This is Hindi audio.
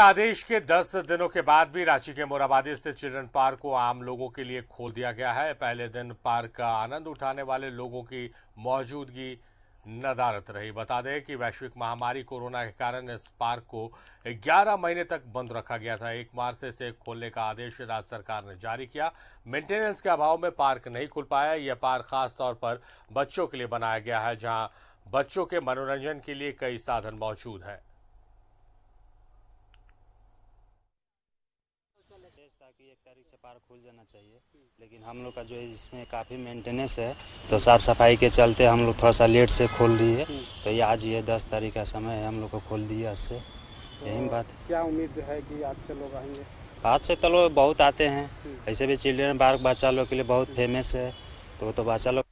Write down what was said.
आदेश के 10 दिनों के बाद भी रांची के मोराबादी स्थित चिल्ड्रन पार्क को आम लोगों के लिए खोल दिया गया है पहले दिन पार्क का आनंद उठाने वाले लोगों की मौजूदगी नदारत रही बता दें कि वैश्विक महामारी कोरोना के कारण इस पार्क को 11 महीने तक बंद रखा गया था एक मार्च से इसे खोलने का आदेश राज्य सरकार ने जारी किया मेंटेनेंस के अभाव में पार्क नहीं खुल पाया यह पार्क खासतौर पर बच्चों के लिए बनाया गया है जहां बच्चों के मनोरंजन के लिए कई साधन मौजूद हैं विशेष था कि एक तारीख से पार्क खुल जाना चाहिए लेकिन हम लोग का जो है इसमें काफ़ी मेंटेनेंस है तो साफ़ सफाई के चलते हम लोग थोड़ा सा लेट से खोल दिए तो ये आज ये दस तारीख का समय है हम लोग को खोल दिए आज से तो यही बात है क्या उम्मीद है कि आज से लोग आएंगे आज से तो लोग बहुत आते हैं ऐसे भी चिल्ड्रेन पार्क बच्चा लोग के लिए बहुत फेमस है तो तो बच्चा लोग